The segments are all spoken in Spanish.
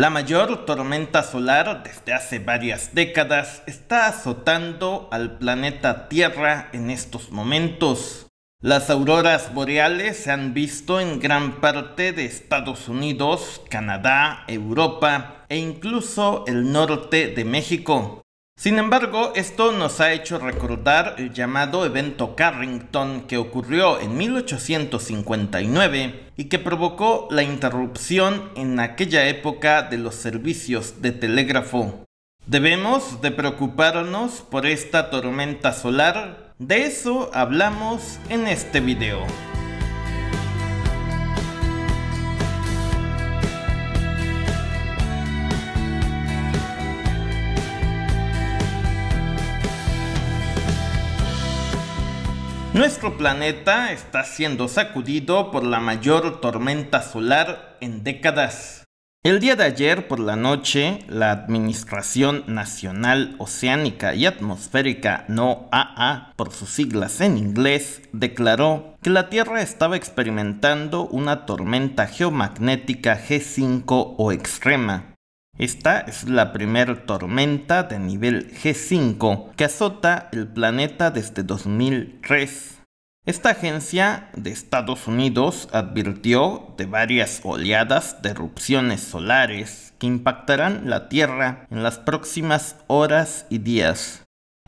La mayor tormenta solar desde hace varias décadas está azotando al planeta Tierra en estos momentos. Las auroras boreales se han visto en gran parte de Estados Unidos, Canadá, Europa e incluso el norte de México. Sin embargo, esto nos ha hecho recordar el llamado evento Carrington que ocurrió en 1859 y que provocó la interrupción en aquella época de los servicios de telégrafo. Debemos de preocuparnos por esta tormenta solar, de eso hablamos en este video. Nuestro planeta está siendo sacudido por la mayor tormenta solar en décadas. El día de ayer por la noche, la Administración Nacional Oceánica y Atmosférica, NOAA, por sus siglas en inglés, declaró que la Tierra estaba experimentando una tormenta geomagnética G5 o extrema, esta es la primera tormenta de nivel G5 que azota el planeta desde 2003. Esta agencia de Estados Unidos advirtió de varias oleadas de erupciones solares que impactarán la Tierra en las próximas horas y días.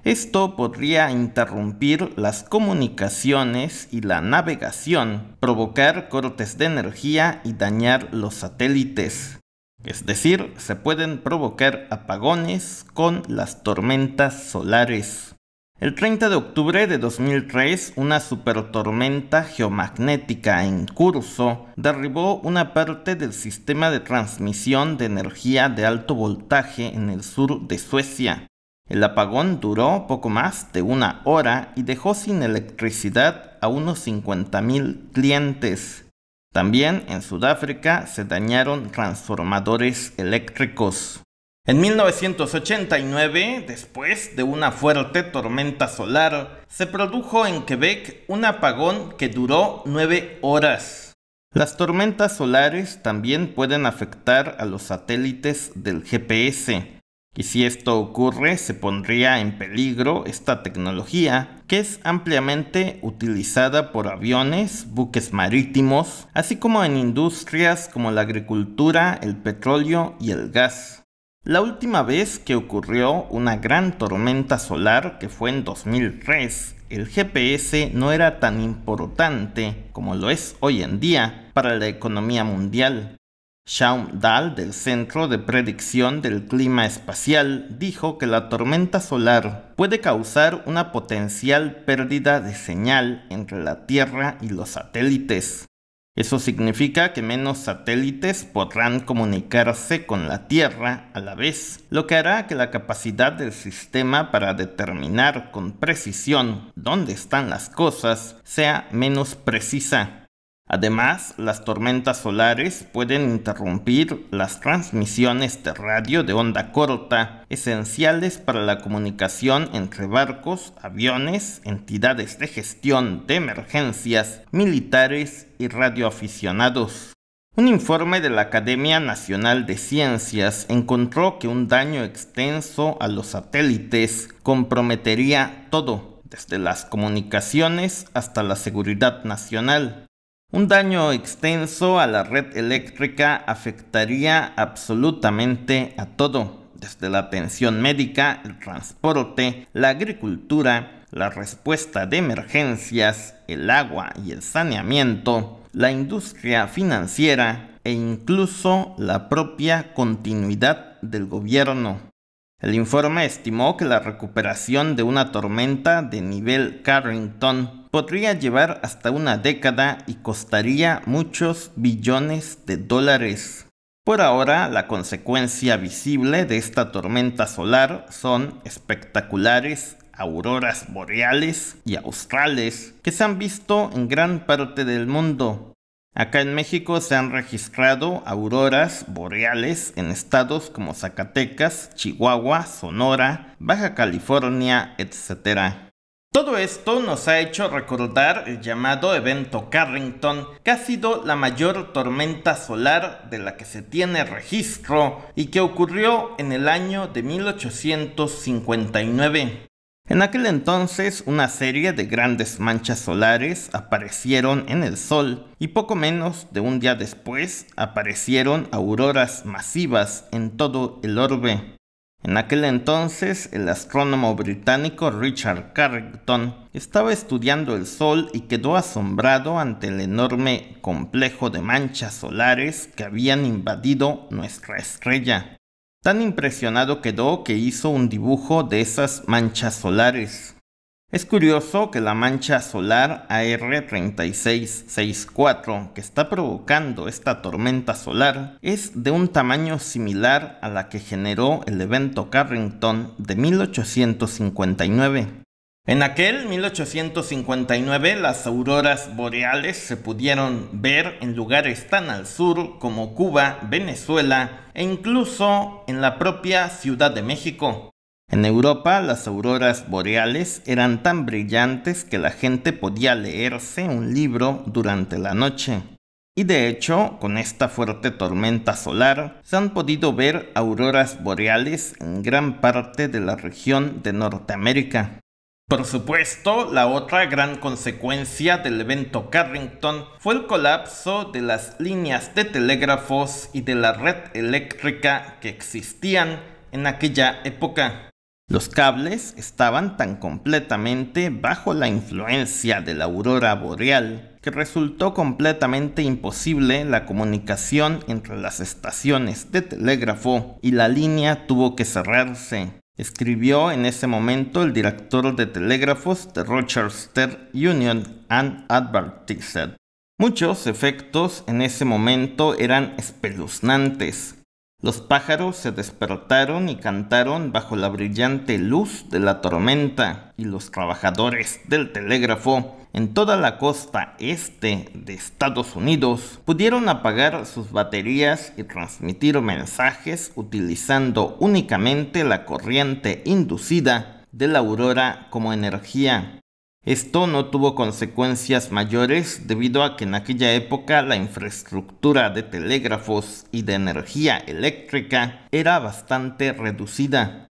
Esto podría interrumpir las comunicaciones y la navegación, provocar cortes de energía y dañar los satélites. Es decir, se pueden provocar apagones con las tormentas solares. El 30 de octubre de 2003, una supertormenta geomagnética en curso derribó una parte del sistema de transmisión de energía de alto voltaje en el sur de Suecia. El apagón duró poco más de una hora y dejó sin electricidad a unos 50.000 clientes. También en Sudáfrica se dañaron transformadores eléctricos. En 1989, después de una fuerte tormenta solar, se produjo en Quebec un apagón que duró 9 horas. Las tormentas solares también pueden afectar a los satélites del GPS, y si esto ocurre, se pondría en peligro esta tecnología, que es ampliamente utilizada por aviones, buques marítimos, así como en industrias como la agricultura, el petróleo y el gas. La última vez que ocurrió una gran tormenta solar, que fue en 2003, el GPS no era tan importante como lo es hoy en día para la economía mundial. Shaun Dahl del Centro de Predicción del Clima Espacial dijo que la tormenta solar puede causar una potencial pérdida de señal entre la Tierra y los satélites. Eso significa que menos satélites podrán comunicarse con la Tierra a la vez, lo que hará que la capacidad del sistema para determinar con precisión dónde están las cosas sea menos precisa. Además, las tormentas solares pueden interrumpir las transmisiones de radio de onda corta, esenciales para la comunicación entre barcos, aviones, entidades de gestión de emergencias, militares y radioaficionados. Un informe de la Academia Nacional de Ciencias encontró que un daño extenso a los satélites comprometería todo, desde las comunicaciones hasta la seguridad nacional. Un daño extenso a la red eléctrica afectaría absolutamente a todo, desde la atención médica, el transporte, la agricultura, la respuesta de emergencias, el agua y el saneamiento, la industria financiera e incluso la propia continuidad del gobierno. El informe estimó que la recuperación de una tormenta de nivel Carrington podría llevar hasta una década y costaría muchos billones de dólares. Por ahora, la consecuencia visible de esta tormenta solar son espectaculares auroras boreales y australes que se han visto en gran parte del mundo, Acá en México se han registrado auroras boreales en estados como Zacatecas, Chihuahua, Sonora, Baja California, etc. Todo esto nos ha hecho recordar el llamado evento Carrington, que ha sido la mayor tormenta solar de la que se tiene registro y que ocurrió en el año de 1859. En aquel entonces, una serie de grandes manchas solares aparecieron en el Sol y poco menos de un día después aparecieron auroras masivas en todo el orbe. En aquel entonces, el astrónomo británico Richard Carrington estaba estudiando el Sol y quedó asombrado ante el enorme complejo de manchas solares que habían invadido nuestra estrella. Tan impresionado quedó que hizo un dibujo de esas manchas solares. Es curioso que la mancha solar AR3664 que está provocando esta tormenta solar es de un tamaño similar a la que generó el evento Carrington de 1859. En aquel 1859 las auroras boreales se pudieron ver en lugares tan al sur como Cuba, Venezuela e incluso en la propia Ciudad de México. En Europa las auroras boreales eran tan brillantes que la gente podía leerse un libro durante la noche. Y de hecho, con esta fuerte tormenta solar, se han podido ver auroras boreales en gran parte de la región de Norteamérica. Por supuesto, la otra gran consecuencia del evento Carrington fue el colapso de las líneas de telégrafos y de la red eléctrica que existían en aquella época. Los cables estaban tan completamente bajo la influencia de la aurora boreal que resultó completamente imposible la comunicación entre las estaciones de telégrafo y la línea tuvo que cerrarse. Escribió en ese momento el director de telégrafos de Rochester Union and Advertised. Muchos efectos en ese momento eran espeluznantes, los pájaros se despertaron y cantaron bajo la brillante luz de la tormenta, y los trabajadores del telégrafo en toda la costa este de Estados Unidos pudieron apagar sus baterías y transmitir mensajes utilizando únicamente la corriente inducida de la aurora como energía. Esto no tuvo consecuencias mayores debido a que en aquella época la infraestructura de telégrafos y de energía eléctrica era bastante reducida.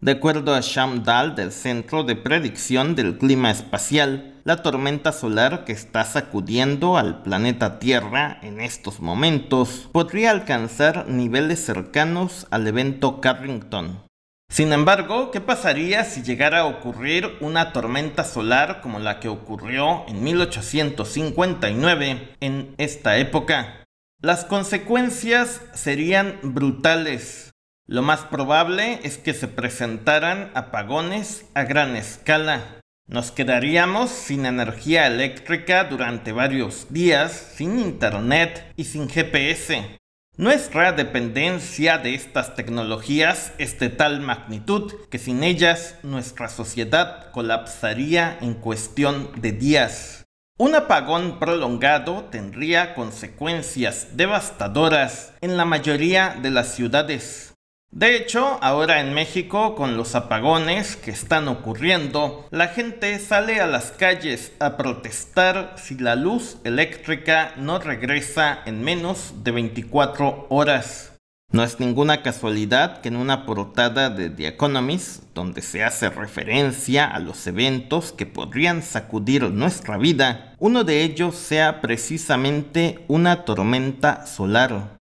De acuerdo a Shamdal del Centro de Predicción del Clima Espacial, la tormenta solar que está sacudiendo al planeta Tierra en estos momentos podría alcanzar niveles cercanos al evento Carrington, sin embargo, ¿qué pasaría si llegara a ocurrir una tormenta solar como la que ocurrió en 1859 en esta época? Las consecuencias serían brutales. Lo más probable es que se presentaran apagones a gran escala. Nos quedaríamos sin energía eléctrica durante varios días, sin internet y sin GPS. Nuestra dependencia de estas tecnologías es de tal magnitud que sin ellas nuestra sociedad colapsaría en cuestión de días. Un apagón prolongado tendría consecuencias devastadoras en la mayoría de las ciudades, de hecho, ahora en México, con los apagones que están ocurriendo, la gente sale a las calles a protestar si la luz eléctrica no regresa en menos de 24 horas. No es ninguna casualidad que en una portada de The Economist, donde se hace referencia a los eventos que podrían sacudir nuestra vida, uno de ellos sea precisamente una tormenta solar.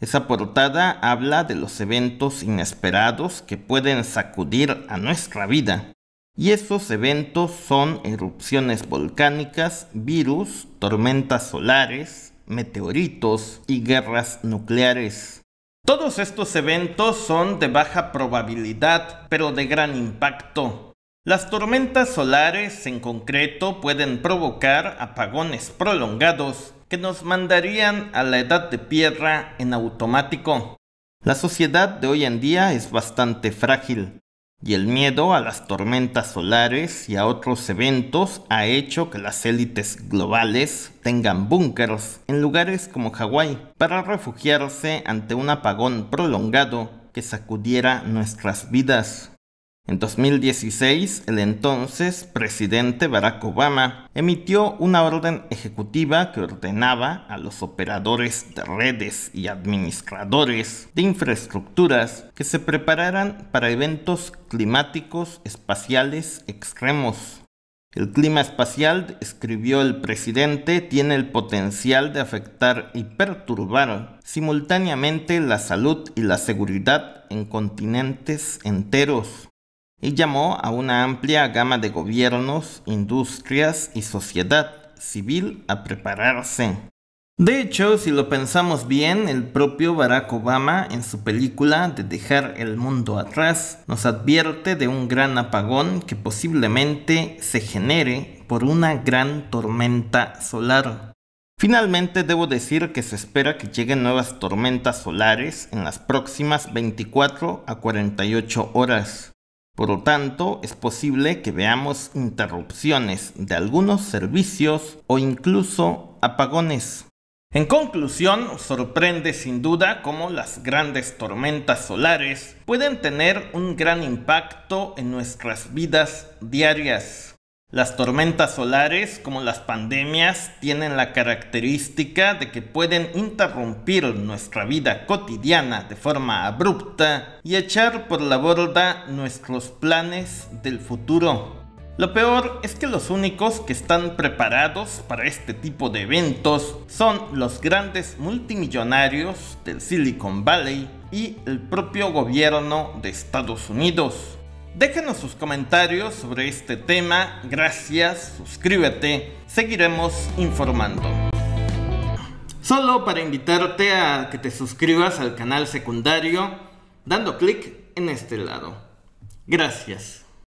Esa portada habla de los eventos inesperados que pueden sacudir a nuestra vida. Y esos eventos son erupciones volcánicas, virus, tormentas solares, meteoritos y guerras nucleares. Todos estos eventos son de baja probabilidad, pero de gran impacto. Las tormentas solares en concreto pueden provocar apagones prolongados que nos mandarían a la edad de piedra en automático. La sociedad de hoy en día es bastante frágil y el miedo a las tormentas solares y a otros eventos ha hecho que las élites globales tengan búnkers en lugares como Hawái para refugiarse ante un apagón prolongado que sacudiera nuestras vidas. En 2016, el entonces presidente Barack Obama emitió una orden ejecutiva que ordenaba a los operadores de redes y administradores de infraestructuras que se prepararan para eventos climáticos espaciales extremos. El clima espacial, escribió el presidente, tiene el potencial de afectar y perturbar simultáneamente la salud y la seguridad en continentes enteros y llamó a una amplia gama de gobiernos, industrias y sociedad civil a prepararse. De hecho, si lo pensamos bien, el propio Barack Obama en su película de Dejar el Mundo Atrás nos advierte de un gran apagón que posiblemente se genere por una gran tormenta solar. Finalmente debo decir que se espera que lleguen nuevas tormentas solares en las próximas 24 a 48 horas. Por lo tanto, es posible que veamos interrupciones de algunos servicios o incluso apagones. En conclusión, sorprende sin duda cómo las grandes tormentas solares pueden tener un gran impacto en nuestras vidas diarias. Las tormentas solares, como las pandemias, tienen la característica de que pueden interrumpir nuestra vida cotidiana de forma abrupta y echar por la borda nuestros planes del futuro. Lo peor es que los únicos que están preparados para este tipo de eventos son los grandes multimillonarios del Silicon Valley y el propio gobierno de Estados Unidos. Déjanos sus comentarios sobre este tema, gracias, suscríbete, seguiremos informando. Solo para invitarte a que te suscribas al canal secundario dando clic en este lado. Gracias.